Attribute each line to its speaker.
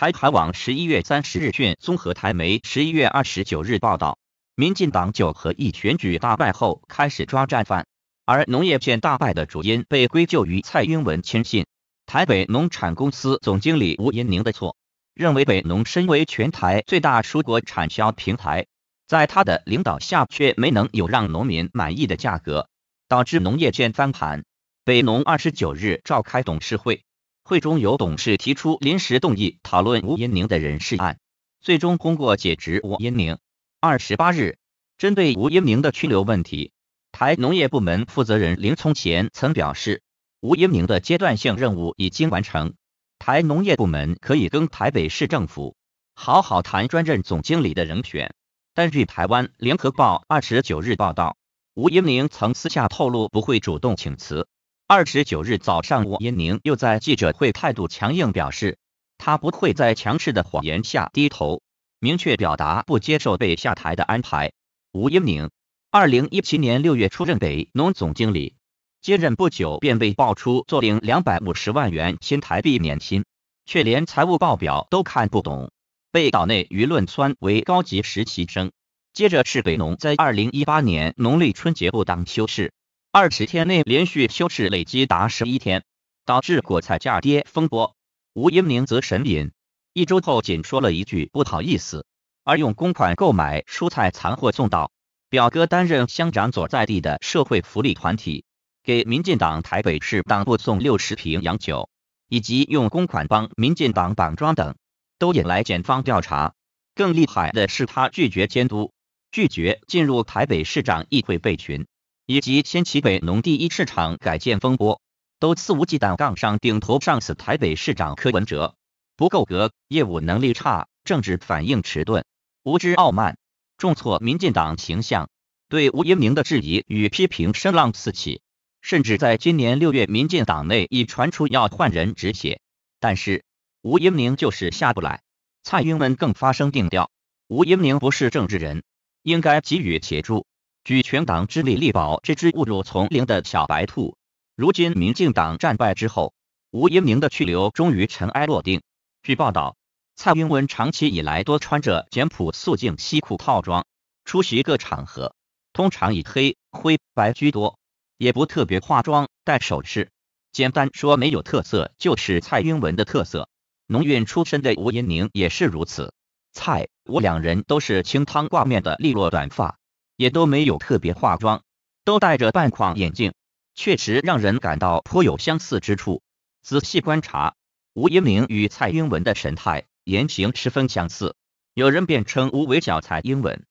Speaker 1: 台海网十一月三十日讯，综合台媒十一月二十九日报道，民进党九合一选举大败后开始抓战犯，而农业县大败的主因被归咎于蔡英文亲信、台北农产公司总经理吴延宁的错，认为北农身为全台最大蔬果产销平台，在他的领导下却没能有让农民满意的价格，导致农业县翻盘。北农二十九日召开董事会。会中有董事提出临时动议讨论吴英明的人事案，最终通过解职吴英明。二十八日，针对吴英明的去留问题，台农业部门负责人林聪贤曾表示，吴英明的阶段性任务已经完成，台农业部门可以跟台北市政府好好谈专任总经理的人选。但据台湾联合报二十九日报道，吴英明曾私下透露不会主动请辞。二十九日早上，吴英宁又在记者会态度强硬，表示他不会在强势的谎言下低头，明确表达不接受被下台的安排。吴英宁二零一七年六月出任北农总经理，接任不久便被爆出坐领两百五十万元新台币年薪，却连财务报表都看不懂，被岛内舆论称为高级实习生。接着是北农在二零一八年农历春节不当休市。二十天内连续休市，累积达十一天，导致果菜价跌风波。吴英明则神隐，一周后仅说了一句“不好意思”，而用公款购买蔬菜残货送到。表哥担任乡长所在地的社会福利团体，给民进党台北市党部送六十瓶洋酒，以及用公款帮民进党绑装等，都引来检方调查。更厉害的是，他拒绝监督，拒绝进入台北市长议会备群。以及掀起北农第一市场改建风波，都肆无忌惮杠上顶头上司台北市长柯文哲，不够格，业务能力差，政治反应迟钝，无知傲慢，重挫民进党形象。对吴英明的质疑与批评声浪四起，甚至在今年六月，民进党内已传出要换人止血，但是吴英明就是下不来。蔡英文更发声定调，吴英明不是政治人，应该给予协助。举全党之力力保这只误入丛林的小白兔。如今民进党战败之后，吴英明的去留终于尘埃落定。据报道，蔡英文长期以来多穿着简朴素净西裤套装出席各场合，通常以黑、灰、白居多，也不特别化妆戴首饰，简单说没有特色就是蔡英文的特色。农运出身的吴英明也是如此。蔡吴两人都是清汤挂面的利落短发。也都没有特别化妆，都戴着半框眼镜，确实让人感到颇有相似之处。仔细观察，吴一明与蔡英文的神态、言行十分相似，有人便称吴为“小蔡英文”。